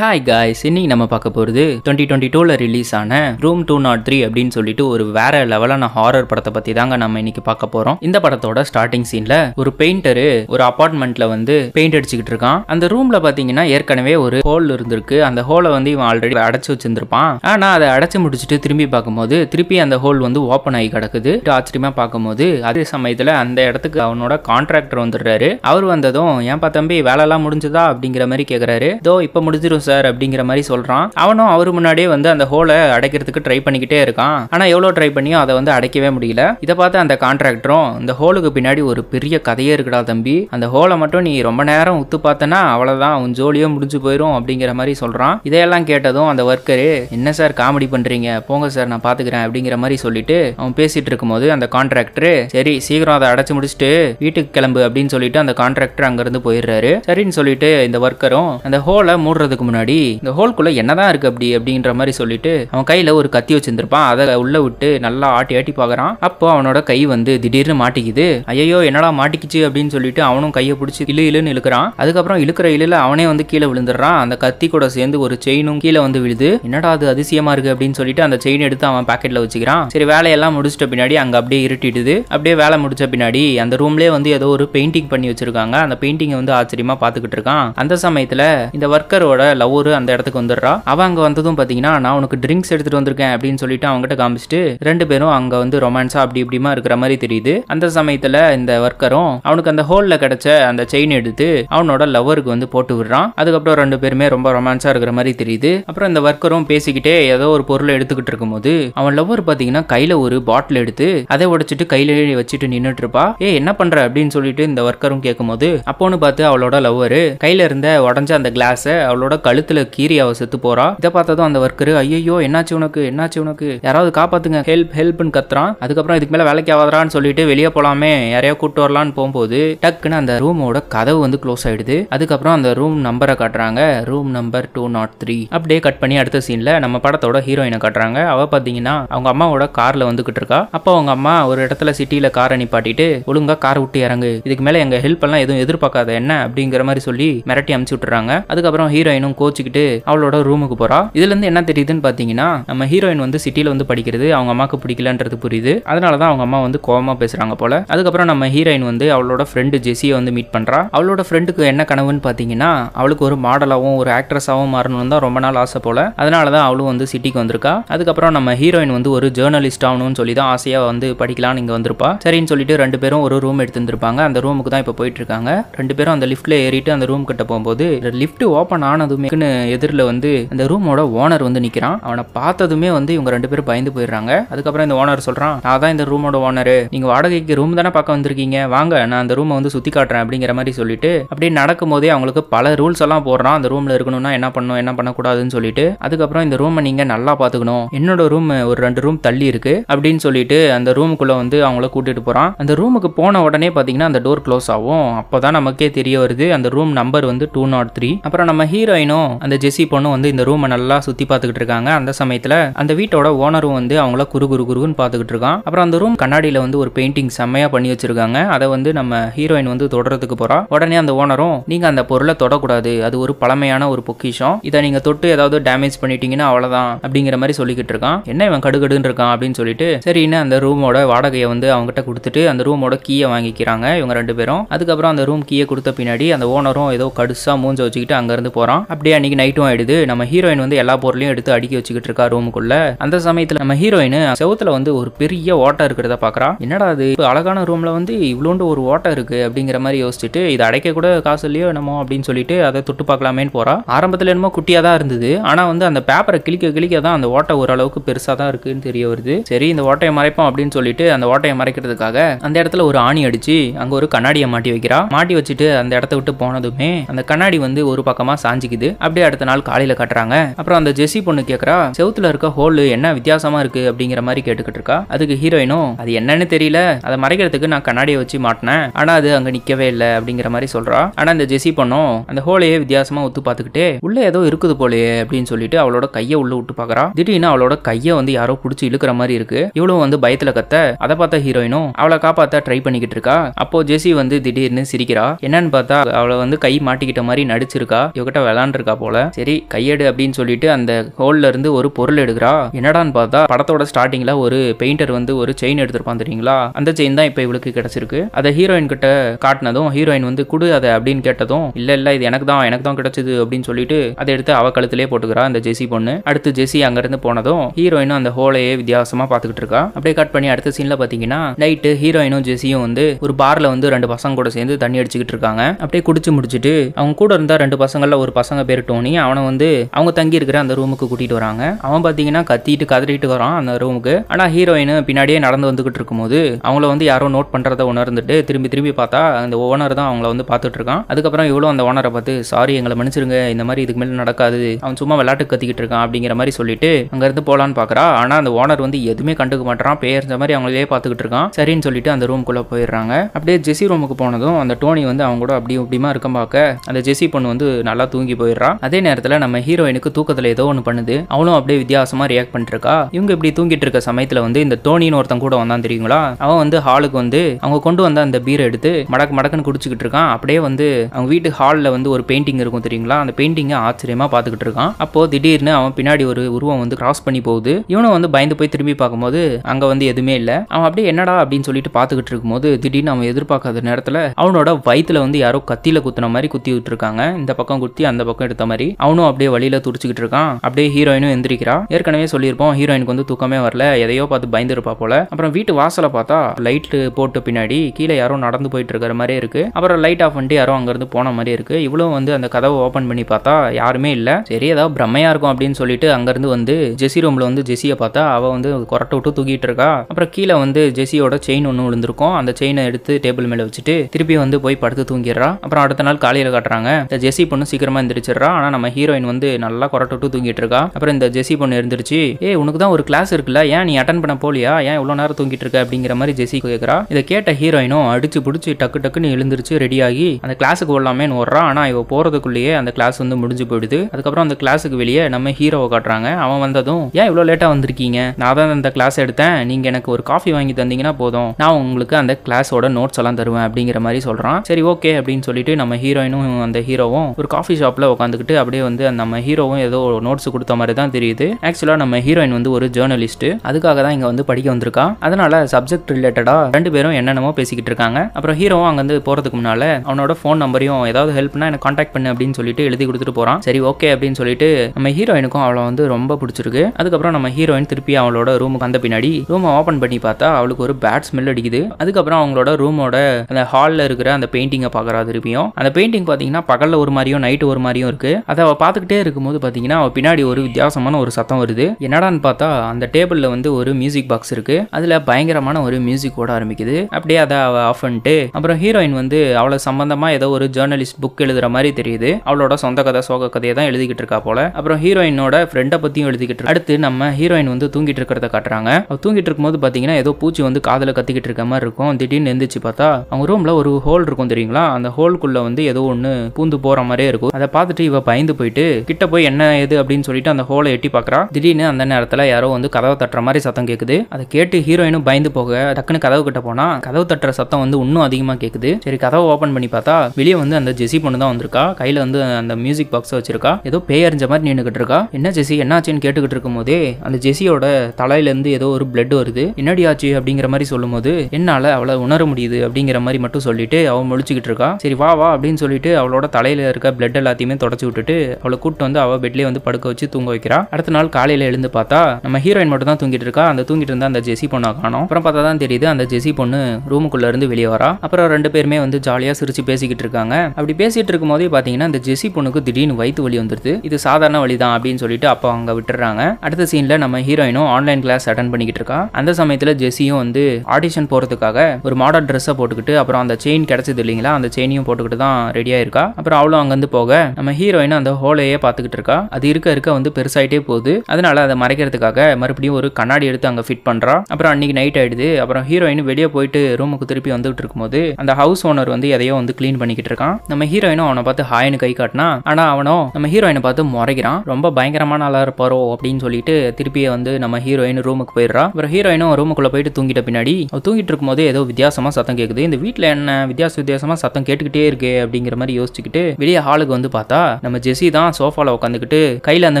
hi guys இன்னைக்கு நம்ம பார்க்க போகிறது டுவெண்ட்டி டுவெண்ட்டி டூவில் ரிலீஸ் ஆன ரூம் டூ நாட் த்ரீ அப்படின்னு சொல்லிட்டு ஒரு வேற லெவலான ஹாரர் படத்தை பற்றி தாங்க நம்ம இன்னைக்கு பார்க்க போகிறோம் இந்த படத்தோட ஸ்டார்டிங் சீனில் ஒரு பெயிண்டரு ஒரு அப்பார்ட்மெண்ட்டில் வந்து பெயிண்ட் அடிச்சுக்கிட்டு இருக்கான் அந்த ரூமில் பார்த்தீங்கன்னா ஏற்கனவே ஒரு ஹோல் இருந்திருக்கு அந்த ஹோலை வந்து இவன் ஆல்ரெடி அடைச்சி வச்சிருந்திருப்பான் ஆனால் அதை அடைச்சி முடிச்சுட்டு திரும்பி பார்க்கும்போது திருப்பி அந்த ஹோல் வந்து ஓப்பன் ஆகி கிடக்குது ஆச்சரியமாக பார்க்கும்போது அதே சமயத்தில் அந்த இடத்துக்கு அவனோட கான்ட்ராக்டர் வந்துடுறாரு அவர் வந்ததும் ஏன்பா தம்பி வேலைலாம் முடிஞ்சதா அப்படிங்கிற மாதிரி கேட்குறாரு தோ இப்போ முடிஞ்சிடும் சார் அப்படிங்கிற மாதிரி சொல்கிறான் அவனும் அவர் முன்னாடியே வந்து அந்த ஹோலை அடைக்கிறதுக்கு ட்ரை பண்ணிக்கிட்டே இருக்கான் ஆனால் எவ்வளோ ட்ரை பண்ணியும் அதை வந்து அடைக்கவே முடியல இதை பார்த்து அந்த கான்ட்ராக்டரும் இந்த ஹோலுக்கு பின்னாடி ஒரு பெரிய கதையே இருக்குடா தம்பி அந்த ஹோலை மட்டும் நீ ரொம்ப நேரம் உத்து பார்த்தனா அவ்வளோதான் அவன் ஜோலியோ முடிஞ்சு போயிடும் அப்படிங்கிற மாதிரி சொல்கிறான் இதையெல்லாம் கேட்டதும் அந்த ஒர்க்கரு என்ன சார் காமெடி பண்ணுறீங்க போங்க சார் நான் பாத்துக்கிறேன் அப்படிங்கிற மாதிரி சொல்லிட்டு அவன் பேசிட்டு இருக்கும்போது அந்த கான்ட்ராக்டர் சரி சீக்கிரம் அதை அடைச்சு முடிச்சுட்டு வீட்டுக்கு கிளம்பு அப்படின்னு சொல்லிட்டு அந்த கான்ட்ராக்டர் அங்கேருந்து போயிடுறாரு சரின்னு சொல்லிட்டு இந்த ஒர்க்கரும் அந்த ஹோலை மூடுறதுக்கு முன்னாடி முன்னாடி இந்த ஹோல்குள்ள என்னதான் இருக்கு அப்படி அப்படின்ற மாதிரி சொல்லிட்டு அவன் கையில ஒரு கத்தி வச்சிருந்திருப்பான் அதை உள்ள விட்டு நல்லா ஆட்டி ஆட்டி பாக்குறான் அப்போ அவனோட கை வந்து திடீர்னு மாட்டிக்குது ஐயோ என்னடா மாட்டிக்குச்சு அப்படின்னு சொல்லிட்டு அவனும் கையை பிடிச்சி இழு இழுன்னு இழுக்கிறான் அதுக்கப்புறம் இழுக்கிற இழுல அவனே வந்து கீழே விழுந்துடுறான் அந்த கத்தி கூட சேர்ந்து ஒரு செயினும் கீழே வந்து விழுது என்னடா அது அதிசயமா இருக்கு அப்படின்னு சொல்லிட்டு அந்த செயின் எடுத்து அவன் பாக்கெட்ல வச்சுக்கிறான் சரி வேலையெல்லாம் முடிச்சிட்ட பின்னாடி அங்க அப்படியே இருட்டிடுது அப்படியே வேலை முடிச்ச பின்னாடி அந்த ரூம்லயே வந்து ஏதோ ஒரு பெயிண்டிங் பண்ணி வச்சிருக்காங்க அந்த பெயிண்டிங்கை வந்து ஆச்சரியமா பாத்துக்கிட்டு இருக்கான் அந்த சமயத்துல இந்த ஒர்க்கரோட லவ் லவ்வர் அந்த இடத்துக்கு வந்துடுறா அவன் அங்கே வந்ததும் பார்த்தீங்கன்னா நான் உனக்கு ட்ரிங்க்ஸ் எடுத்துகிட்டு வந்திருக்கேன் அப்படின்னு சொல்லிட்டு அவங்ககிட்ட காமிச்சிட்டு ரெண்டு பேரும் அங்கே வந்து ரொமான்ஸாக அப்படி இப்படிமா இருக்கிற மாதிரி தெரியுது அந்த சமயத்தில் இந்த ஒர்க்கரும் அவனுக்கு அந்த ஹோலில் கிடைச்ச அந்த செயின் எடுத்து அவனோட லவ்வருக்கு வந்து போட்டு விடுறான் அதுக்கப்புறம் ரெண்டு பேருமே ரொம்ப ரொமான்ஸாக இருக்கிற மாதிரி தெரியுது அப்புறம் இந்த ஒர்க்கரும் பேசிக்கிட்டே ஏதோ ஒரு பொருளை எடுத்துக்கிட்டு இருக்கும்போது அவன் லவ்வர் பார்த்தீங்கன்னா கையில் ஒரு பாட்டில் எடுத்து அதை உடைச்சிட்டு கையிலேயே வச்சுட்டு நின்றுட்டு இருப்பா ஏ என்ன பண்ற அப்படின்னு சொல்லிட்டு இந்த ஒர்க்கரும் கேட்கும்போது அப்போன்னு பார்த்து அவளோட லவ்வர் கையில இருந்த உடஞ்ச அந்த கிளாஸை அவளோட கழு கழுத்துல கீறி அவ செத்து போறா இதை பார்த்ததும் அந்த ஒர்க்கர் ஐயோ என்னாச்சு உனக்கு என்னாச்சு உனக்கு யாராவது காப்பாத்துங்க ஹெல்ப் ஹெல்ப்னு கத்துறான் அதுக்கப்புறம் இதுக்கு மேல வேலைக்கு ஆகாதான்னு சொல்லிட்டு வெளியே போலாமே யாரையா கூட்டு வரலான்னு போகும்போது டக்குன்னு அந்த ரூமோட கதவு வந்து க்ளோஸ் ஆயிடுது அதுக்கப்புறம் அந்த ரூம் நம்பரை காட்டுறாங்க room number two naught three அப்படியே கட் பண்ணி அடுத்த சீன்ல நம்ம படத்தோட ஹீரோயினை காட்டுறாங்க அவ பாத்தீங்கன்னா அவங்க அம்மாவோட கார்ல வந்துகிட்டு இருக்கா அப்போ அவங்க அம்மா ஒரு இடத்துல சிட்டியில காரை நிப்பாட்டிட்டு ஒழுங்கா கார் விட்டு இறங்கு இதுக்கு மேல எங்க ஹெல்ப் எல்லாம் எதுவும் எதிர்பார்க்காத என்ன அப்படிங்கிற மாதிரி சொல்லி மிரட்டி அமுச்சு விட்டுறாங்க அதுக்கப்புறம் ஹீரோயினும் கோ கோச்சிக்கிட்டு அவளோட ரூமுக்கு போறா இதுல இருந்து என்ன தெரியுதுன்னு பாத்தீங்கன்னா நம்ம ஹீரோயின் வந்து சிட்டியில வந்து படிக்கிறது அவங்க அம்மாக்கு பிடிக்கலன்றது புரியுது அதனாலதான் அவங்க அம்மா வந்து கோபமா பேசுறாங்க போல அதுக்கப்புறம் நம்ம ஹீரோயின் வந்து அவளோட ஃப்ரெண்டு ஜெஸியை வந்து மீட் பண்றா அவளோட ஃப்ரெண்டுக்கு என்ன கனவுன்னு பாத்தீங்கன்னா அவளுக்கு ஒரு மாடலாவும் ஒரு ஆக்ட்ரஸாவும் மாறணும்னு தான் ரொம்ப நாள் ஆசை போல அதனாலதான் அவளும் வந்து சிட்டிக்கு வந்திருக்கா அதுக்கப்புறம் நம்ம ஹீரோயின் வந்து ஒரு ஜேர்னலிஸ்ட் ஆகணும்னு சொல்லி தான் ஆசையா வந்து படிக்கலாம்னு இங்க வந்திருப்பா சரின்னு சொல்லிட்டு ரெண்டு பேரும் ஒரு ரூம் எடுத்து எடுத்துருந்துருப்பாங்க அந்த ரூமுக்கு தான் இப்போ போயிட்டு இருக்காங்க ரெண்டு பேரும் அந்த லிஃப்ட்ல ஏறிட்டு அந்த ரூம் கிட்ட போகும்போது லிஃப்ட் ஓபன் ஆனதுமே இருக்குன்னு எதிரில் வந்து அந்த ரூமோட ஓனர் வந்து நிற்கிறான் அவனை பார்த்ததுமே வந்து இவங்க ரெண்டு பேரும் பயந்து போயிடுறாங்க அதுக்கப்புறம் இந்த ஓனர் சொல்கிறான் நான் தான் இந்த ரூமோட ஓனரு நீங்கள் வாடகைக்கு ரூம் தானே பார்க்க வந்திருக்கீங்க வாங்க நான் அந்த ரூமை வந்து சுற்றி காட்டுறேன் அப்படிங்கிற மாதிரி சொல்லிட்டு அப்படி நடக்கும்போதே அவங்களுக்கு பல ரூல்ஸ் எல்லாம் போடுறான் அந்த ரூமில் இருக்கணும்னா என்ன பண்ணணும் என்ன பண்ணக்கூடாதுன்னு சொல்லிட்டு அதுக்கப்புறம் இந்த ரூமை நீங்கள் நல்லா பார்த்துக்கணும் என்னோட ரூம் ஒரு ரெண்டு ரூம் தள்ளி இருக்கு அப்படின்னு சொல்லிட்டு அந்த ரூமுக்குள்ளே வந்து அவங்கள கூட்டிகிட்டு போகிறான் அந்த ரூமுக்கு போன உடனே பார்த்தீங்கன்னா அந்த டோர் க்ளோஸ் ஆகும் அப்போ தான் நமக்கே தெரிய வருது அந்த ரூம் நம்பர் வந்து டூ நாட் த்ரீ அப்புறம் நம்ம ஹீரோயினும் பையனும் அந்த ஜெஸ்ஸி பொண்ணும் வந்து இந்த ரூமை நல்லா சுற்றி பார்த்துக்கிட்டு இருக்காங்க அந்த சமயத்தில் அந்த வீட்டோட ஓனரும் வந்து அவங்கள குறு குறு குருன்னு பார்த்துக்கிட்டு இருக்கான் அப்புறம் அந்த ரூம் கண்ணாடியில் வந்து ஒரு பெயிண்டிங் செம்மையாக பண்ணி வச்சிருக்காங்க அதை வந்து நம்ம ஹீரோயின் வந்து தொடறதுக்கு போறா உடனே அந்த ஓனரும் நீங்கள் அந்த பொருளை தொடக்கூடாது அது ஒரு பழமையான ஒரு பொக்கிஷம் இதை நீங்கள் தொட்டு ஏதாவது டேமேஜ் பண்ணிட்டீங்கன்னா அவ்வளோதான் அப்படிங்கிற மாதிரி சொல்லிக்கிட்டு இருக்கான் என்ன இவன் கடுகடுன்னு இருக்கான் அப்படின்னு சொல்லிட்டு சரின்னு அந்த ரூமோட வாடகையை வந்து அவங்ககிட்ட கொடுத்துட்டு அந்த ரூமோட கீயை வாங்கிக்கிறாங்க இவங்க ரெண்டு பேரும் அதுக்கப்புறம் அந்த ரூம் கீயை கொடுத்த பின்னாடி அந்த ஓனரும் ஏதோ கடுசாக மூஞ்ச வச்சுக்கிட்டு அங்கேருந்து போகிறான் அப்படி அப்படியே அன்னைக்கு நைட்டும் ஆயிடுது நம்ம ஹீரோயின் வந்து எல்லா பொருளையும் எடுத்து அடுக்கி வச்சுக்கிட்டு இருக்கா ரூமுக்குள்ள அந்த சமயத்தில் நம்ம ஹீரோயின் செவத்துல வந்து ஒரு பெரிய ஓட்டம் இருக்கிறத பாக்குறா என்னடா அது அழகான ரூம்ல வந்து இவ்வளோண்டு ஒரு ஓட்டம் இருக்கு அப்படிங்கிற மாதிரி யோசிச்சுட்டு இதை அடைக்க கூட காசு இல்லையோ என்னமோ அப்படின்னு சொல்லிட்டு அதை தொட்டு பார்க்கலாமேன்னு போறா ஆரம்பத்துல என்னமோ குட்டியா தான் இருந்தது ஆனா வந்து அந்த பேப்பரை கிளிக்க கிளிக்க தான் அந்த ஓட்டை ஓரளவுக்கு பெருசா தான் இருக்குன்னு தெரிய வருது சரி இந்த ஓட்டையை மறைப்போம் அப்படின்னு சொல்லிட்டு அந்த ஓட்டையை மறைக்கிறதுக்காக அந்த இடத்துல ஒரு ஆணி அடிச்சு அங்க ஒரு கண்ணாடியை மாட்டி வைக்கிறா மாட்டி வச்சுட்டு அந்த இடத்த விட்டு போனதுமே அந்த கண்ணாடி வந்து ஒரு பக்கமா சாஞ்சிக்குது அப்படியே அடுத்த நாள் காலையில கட்டுறாங்க அப்புறம் அந்த ஜெஸ்ஸி பொண்ணு கேக்குறா செவுத்துல இருக்க ஹோல் என்ன வித்தியாசமா இருக்கு அப்படிங்கிற மாதிரி கேட்டுக்கிட்டு இருக்கா அதுக்கு ஹீரோயினும் அது என்னன்னு தெரியல அதை மறைக்கிறதுக்கு நான் கண்ணாடியை வச்சு மாட்டினேன் ஆனா அது அங்க நிக்கவே இல்லை அப்படிங்கிற மாதிரி சொல்றா ஆனா அந்த ஜெஸி பொண்ணும் அந்த ஹோலையே வித்தியாசமா ஒத்து பார்த்துக்கிட்டே உள்ள ஏதோ இருக்குது போலயே அப்படின்னு சொல்லிட்டு அவளோட கையை உள்ள விட்டு பாக்குறா திடீர்னு அவளோட கையை வந்து யாரோ பிடிச்சி இழுக்கிற மாதிரி இருக்கு இவளும் வந்து பயத்துல கத்த அதை பார்த்த ஹீரோயினும் அவளை காப்பாத்த ட்ரை பண்ணிக்கிட்டு இருக்கா அப்போ ஜெஸி வந்து திடீர்னு சிரிக்கிறா என்னன்னு பார்த்தா அவளை வந்து கை மாட்டிக்கிட்ட மாதிரி நடிச்சிருக்கா இவகிட்ட விளாண்டுருக்கா இருக்கா போல சரி கையெடு அப்படின்னு சொல்லிட்டு அந்த ஹோல்ல இருந்து ஒரு பொருள் எடுக்கிறா என்னடான்னு பார்த்தா படத்தோட ஸ்டார்டிங்ல ஒரு பெயிண்டர் வந்து ஒரு செயின் எடுத்திருப்பான் தெரியுங்களா அந்த செயின் தான் இப்போ இவளுக்கு கிடைச்சிருக்கு அதை ஹீரோயின் கிட்ட காட்டினதும் ஹீரோயின் வந்து குடு அதை அப்படின்னு கேட்டதும் இல்ல இல்ல இது எனக்கு தான் எனக்கு தான் கிடைச்சது அப்படின்னு சொல்லிட்டு அதை எடுத்து அவ கழுத்திலே போட்டுக்கிறா அந்த ஜெசி பொண்ணு அடுத்து ஜெசி அங்கிருந்து போனதும் ஹீரோயினும் அந்த ஹோலையே வித்தியாசமா பாத்துக்கிட்டு இருக்கா அப்படியே கட் பண்ணி அடுத்த சீன்ல பாத்தீங்கன்னா நைட்டு ஹீரோயினும் ஜெசியும் வந்து ஒரு பார்ல வந்து ரெண்டு பசங்க கூட சேர்ந்து தண்ணி அடிச்சுக்கிட்டு இருக்காங்க அப்படியே குடிச்சு முடிச்சுட்டு அவங்க கூட இருந்தா ரெண்டு பசங்கள்ல ஒரு பசங்க பேர் பேர் டோனி அவனை வந்து அவங்க தங்கி இருக்கிற அந்த ரூமுக்கு கூட்டிட்டு வராங்க அவன் பார்த்தீங்கன்னா கத்திட்டு கதறிட்டு வரான் அந்த ரூமுக்கு ஆனால் ஹீரோயின் பின்னாடியே நடந்து வந்துகிட்டு இருக்கும்போது அவங்கள வந்து யாரோ நோட் பண்ணுறத உணர்ந்துட்டு திரும்பி திரும்பி பார்த்தா அந்த ஓனர் தான் அவங்கள வந்து பார்த்துட்டு இருக்கான் அதுக்கப்புறம் இவ்வளோ அந்த ஓனரை பார்த்து சாரி எங்களை மன்னிச்சிருங்க இந்த மாதிரி இதுக்கு மேலே நடக்காது அவன் சும்மா விளையாட்டு கத்திக்கிட்டு இருக்கான் அப்படிங்கிற மாதிரி சொல்லிட்டு அங்கேருந்து போகலான்னு பாக்குறா ஆனால் அந்த ஓனர் வந்து எதுவுமே கண்டுக்க மாட்டான் பேர் மாதிரி அவங்களே பார்த்துக்கிட்டு இருக்கான் சரின்னு சொல்லிட்டு அந்த ரூம்குள்ளே போயிடுறாங்க அப்படியே ஜெசி ரூமுக்கு போனதும் அந்த டோனி வந்து அவங்க கூட அப்படியும் இப்படிமா இருக்க பார்க்க அந்த ஜெசி பொண்ணு வந்து நல்லா தூங்கி போயிடுறா பண்றா அதே நேரத்துல நம்ம ஹீரோயினுக்கு தூக்கத்துல ஏதோ ஒன்று பண்ணுது அவளும் அப்படியே வித்தியாசமா ரியாக்ட் பண்ணிருக்கா இவங்க இப்படி தூங்கிட்டு இருக்க சமயத்துல வந்து இந்த தோனின்னு ஒருத்தன் கூட வந்தான் தெரியுங்களா அவன் வந்து ஹாலுக்கு வந்து அவங்க கொண்டு வந்த அந்த பீரை எடுத்து மடக்கு மடக்குன்னு குடிச்சுக்கிட்டு இருக்கான் அப்படியே வந்து அவங்க வீட்டு ஹாலில் வந்து ஒரு பெயிண்டிங் இருக்கும் தெரியுங்களா அந்த பெயிண்டிங்க ஆச்சரியமா பார்த்துக்கிட்டு இருக்கான் அப்போ திடீர்னு அவன் பின்னாடி ஒரு உருவம் வந்து கிராஸ் பண்ணி போகுது இவனும் வந்து பயந்து போய் திரும்பி பார்க்கும்போது அங்க வந்து எதுவுமே இல்லை அவன் அப்படியே என்னடா அப்படின்னு சொல்லிட்டு பார்த்துக்கிட்டு இருக்கும்போது திடீர்னு அவன் எதிர்பார்க்காத நேரத்துல அவனோட வயிற்றுல வந்து யாரோ கத்தியில குத்துன மாதிரி குத்தி விட்டுருக்காங்க இந்த பக்கம் குத்தி அந்த பக்கம் எடுத்து எடுத்த மாதிரி அவனும் அப்படியே வழியில துடிச்சுக்கிட்டு இருக்கான் அப்படியே ஹீரோயினும் எந்திரிக்கிறா ஏற்கனவே சொல்லியிருப்போம் ஹீரோயினுக்கு வந்து தூக்கமே வரல எதையோ பார்த்து பயந்துருப்பா போல அப்புறம் வீட்டு வாசலை பார்த்தா லைட் போட்டு பின்னாடி கீழே யாரோ நடந்து போயிட்டு இருக்கிற மாதிரி இருக்கு அப்புறம் லைட் ஆஃப் பண்ணிட்டு யாரோ அங்கிருந்து போன மாதிரி இருக்கு இவ்வளவு வந்து அந்த கதவை ஓப்பன் பண்ணி பார்த்தா யாருமே இல்ல சரி ஏதாவது பிரம்மையா இருக்கும் அப்படின்னு சொல்லிட்டு அங்கிருந்து வந்து ஜெசி ரூம்ல வந்து ஜெசிய பார்த்தா அவ வந்து கொரட்டை விட்டு தூக்கிட்டு இருக்கா அப்புறம் கீழே வந்து ஜெசியோட செயின் ஒன்று விழுந்திருக்கும் அந்த செயினை எடுத்து டேபிள் மேல வச்சுட்டு திருப்பி வந்து போய் படுத்து தூங்கிடுறா அப்புறம் அடுத்த நாள் காலையில காட்டுறாங்க ஜெசி பொண்ணு சீக்கிரமா எந்திரிச்சிடறா தூங்கிடுறா ஆனால் நம்ம ஹீரோயின் வந்து நல்லா கொரட்டோட்டு தூங்கிட்டு இருக்கா அப்புறம் இந்த ஜெசி பொண்ணு இருந்துருச்சு ஏ உனக்கு தான் ஒரு கிளாஸ் இருக்குல்ல ஏன் நீ அட்டன் பண்ண போலியா ஏன் இவ்வளோ நேரம் தூங்கிட்டு இருக்க அப்படிங்கிற மாதிரி ஜெசி கேட்குறா இதை கேட்ட ஹீரோயினும் அடிச்சு பிடிச்சி டக்கு டக்குன்னு எழுந்திருச்சு ரெடியாகி அந்த கிளாஸுக்கு ஓடலாமே ஓடுறா ஆனால் இவ போகிறதுக்குள்ளேயே அந்த கிளாஸ் வந்து முடிஞ்சு போயிடுது அதுக்கப்புறம் அந்த கிளாஸுக்கு வெளியே நம்ம ஹீரோவை காட்டுறாங்க அவன் வந்ததும் ஏன் இவ்வளோ லேட்டாக வந்திருக்கீங்க நான் தான் அந்த கிளாஸ் எடுத்தேன் நீங்கள் எனக்கு ஒரு காஃபி வாங்கி தந்தீங்கன்னா போதும் நான் உங்களுக்கு அந்த கிளாஸோட நோட்ஸ் எல்லாம் தருவேன் அப்படிங்கிற மாதிரி சொல்கிறான் சரி ஓகே அப்படின்னு சொல்லிட்டு நம்ம ஹீரோயினும் அந்த ஹீரோவும் ஒரு காஃபி ஷாப்பில் உட்காந்து உட்காந்துக்கிட்டு அப்படியே வந்து நம்ம ஹீரோவும் ஏதோ நோட்ஸ் கொடுத்த மாதிரி தான் தெரியுது ஆக்சுவலாக நம்ம ஹீரோயின் வந்து ஒரு ஜேர்னலிஸ்ட் அதுக்காக தான் இங்கே வந்து படிக்க வந்திருக்கா அதனால சப்ஜெக்ட் ரிலேட்டடாக ரெண்டு பேரும் என்னென்னமோ பேசிக்கிட்டு இருக்காங்க அப்புறம் ஹீரோவும் அங்கேருந்து போகிறதுக்கு முன்னால் அவனோட ஃபோன் நம்பரையும் ஏதாவது ஹெல்ப்னா எனக்கு காண்டாக்ட் பண்ணு அப்படின்னு சொல்லிட்டு எழுதி கொடுத்துட்டு போகிறான் சரி ஓகே அப்படின்னு சொல்லிட்டு நம்ம ஹீரோயினுக்கும் அவளை வந்து ரொம்ப பிடிச்சிருக்கு அதுக்கப்புறம் நம்ம ஹீரோயின் திருப்பி அவளோட ரூமுக்கு வந்த பின்னாடி ரூமை ஓப்பன் பண்ணி பார்த்தா அவளுக்கு ஒரு பேட் ஸ்மெல் அடிக்குது அதுக்கப்புறம் அவங்களோட ரூமோட அந்த ஹாலில் இருக்கிற அந்த பெயிண்டிங்கை பார்க்குறா திருப்பியும் அந்த பெயிண்டிங் பார்த்தீங்கன்னா பகலில் ஒரு மாதிரியும் நைட்டு ஒரு மாதிரியும் இருக்கு அதை அவள் பார்த்துக்கிட்டே இருக்கும்போது பார்த்தீங்கன்னா அவள் பின்னாடி ஒரு வித்தியாசமான ஒரு சத்தம் வருது என்னடான்னு பார்த்தா அந்த டேபிளில் வந்து ஒரு மியூசிக் பாக்ஸ் இருக்கு அதில் பயங்கரமான ஒரு மியூசிக் ஓட ஆரம்பிக்குது அப்படியே அதை அவள் ஆஃப் பண்ணிட்டு அப்புறம் ஹீரோயின் வந்து அவளை சம்பந்தமாக ஏதோ ஒரு ஜேர்னலிஸ்ட் புக் எழுதுற மாதிரி தெரியுது அவளோட சொந்த கதை சோக கதையை தான் எழுதிக்கிட்டு இருக்கா போல அப்புறம் ஹீரோயினோட ஃப்ரெண்டை பற்றியும் எழுதிக்கிட்டு அடுத்து நம்ம ஹீரோயின் வந்து தூங்கிட்டு இருக்கிறத காட்டுறாங்க அவள் தூங்கிட்டு இருக்கும்போது பார்த்தீங்கன்னா ஏதோ பூச்சி வந்து காதில் கத்திக்கிட்டு இருக்க மாதிரி இருக்கும் திடீர்னு எந்திரிச்சு பார்த்தா அவங்க ரூமில் ஒரு ஹோல் இருக்கும் தெரியுங்களா அந்த ஹோல்குள்ளே வந்து ஏதோ ஒன்று பூந்து போகிற மாதிரியே இருக்கும் அதை பார்த்துட்டு இவ பயந்து போயிட்டு கிட்ட போய் என்ன ஏது அப்படின்னு சொல்லிட்டு அந்த ஹோலை எட்டி பாக்குறா திடீர்னு அந்த நேரத்தில் யாரோ வந்து கதவை தட்டுற மாதிரி சத்தம் கேட்குது அதை கேட்டு ஹீரோயினும் பயந்து போக டக்குன்னு கதவு கிட்ட போனால் கதவு தட்டுற சத்தம் வந்து இன்னும் அதிகமாக கேக்குது சரி கதவை ஓப்பன் பண்ணி பார்த்தா வெளியே வந்து அந்த ஜெசி பொண்ணு தான் வந்திருக்கா கையில் வந்து அந்த மியூசிக் பாக்ஸ் வச்சிருக்கா ஏதோ பேயறிஞ்ச மாதிரி நின்றுக்கிட்டு இருக்கா என்ன ஜெசி என்னாச்சுன்னு கேட்டுக்கிட்டு இருக்கும் போதே அந்த ஜெசியோட தலையிலேருந்து ஏதோ ஒரு பிளட் வருது என்னடி ஆச்சு அப்படிங்கிற மாதிரி சொல்லும் போது என்னால் அவளை உணர முடியுது அப்படிங்கிற மாதிரி மட்டும் சொல்லிட்டு அவள் முழிச்சுக்கிட்டு இருக்கா சரி வா வா அப்படின்னு சொல்லிட்டு அவளோட தலையில் இருக்க பிளட் எல்லாத்தையுமே தொடச்சு துடைச்சி விட்டுட்டு அவளை கூப்பிட்டு வந்து அவள் பெட்லேயே வந்து படுக்க வச்சு தூங்க வைக்கிறா அடுத்த நாள் காலையில் எழுந்து பார்த்தா நம்ம ஹீரோயின் மட்டும் தான் தூங்கிட்டு இருக்கா அந்த தூங்கிட்டு இருந்தா அந்த ஜெசி பொண்ணை காணும் அப்புறம் பார்த்தா தான் தெரியுது அந்த ஜெசி பொண்ணு ரூமுக்குள்ள இருந்து வெளியே வரா அப்புறம் ரெண்டு பேருமே வந்து ஜாலியாக சிரிச்சு பேசிக்கிட்டு இருக்காங்க அப்படி பேசிட்டு இருக்கும் போதே பார்த்தீங்கன்னா அந்த ஜெசி பொண்ணுக்கு திடீர்னு வயிற்று வலி வந்துருது இது சாதாரண வழி தான் அப்படின்னு சொல்லிட்டு அப்போ அவங்க விட்டுறாங்க அடுத்த சீனில் நம்ம ஹீரோயினும் ஆன்லைன் கிளாஸ் அட்டன் பண்ணிக்கிட்டு இருக்கா அந்த சமயத்தில் ஜெசியும் வந்து ஆடிஷன் போகிறதுக்காக ஒரு மாடல் ட்ரெஸ்ஸை போட்டுக்கிட்டு அப்புறம் அந்த செயின் கிடைச்சது இல்லைங்களா அந்த செயினையும் போட்டுக்கிட்டு தான் ரெடியாக இருக்கா அப்புறம் அவளும் அங்கேருந்து போக நம்ம ஹீரோ ஹீரோயின் அந்த ஹோலையே பார்த்துக்கிட்டு இருக்கா அது இருக்க இருக்க வந்து பெருசாயிட்டே போகுது அதனால அதை மறைக்கிறதுக்காக மறுபடியும் ஒரு கண்ணாடி எடுத்து அங்கே ஃபிட் பண்ணுறா அப்புறம் அன்னைக்கு நைட் ஆயிடுது அப்புறம் ஹீரோயின் வெளியே போயிட்டு ரூமுக்கு திருப்பி வந்துட்டு இருக்கும்போது அந்த ஹவுஸ் ஓனர் வந்து எதையோ வந்து க்ளீன் பண்ணிக்கிட்டு இருக்கான் நம்ம ஹீரோயினும் அவனை பார்த்து ஹாயின்னு கை காட்டினா ஆனால் அவனும் நம்ம ஹீரோயினை பார்த்து முறைகிறான் ரொம்ப பயங்கரமான ஆளாக இருப்பாரோ அப்படின்னு சொல்லிட்டு திருப்பியே வந்து நம்ம ஹீரோயின் ரூமுக்கு போயிடுறா அப்புறம் ஹீரோயினும் ரூமுக்குள்ளே போயிட்டு தூங்கிட்ட பின்னாடி அவள் தூங்கிட்டு இருக்கும்போது ஏதோ வித்தியாசமாக சத்தம் கேட்குது இந்த வீட்டில் என்ன வித்தியாச வித்தியாசமாக சத்தம் கேட்டுக்கிட்டே இருக்கு அப்படிங்கிற மாதிரி யோசிச்சுக்கிட்டு வெளியே ஹாலுக்கு வந்து பார்த்தா நம்ம ஜெசி தான் சோஃபால உட்காந்துக்கிட்டு கையில அந்த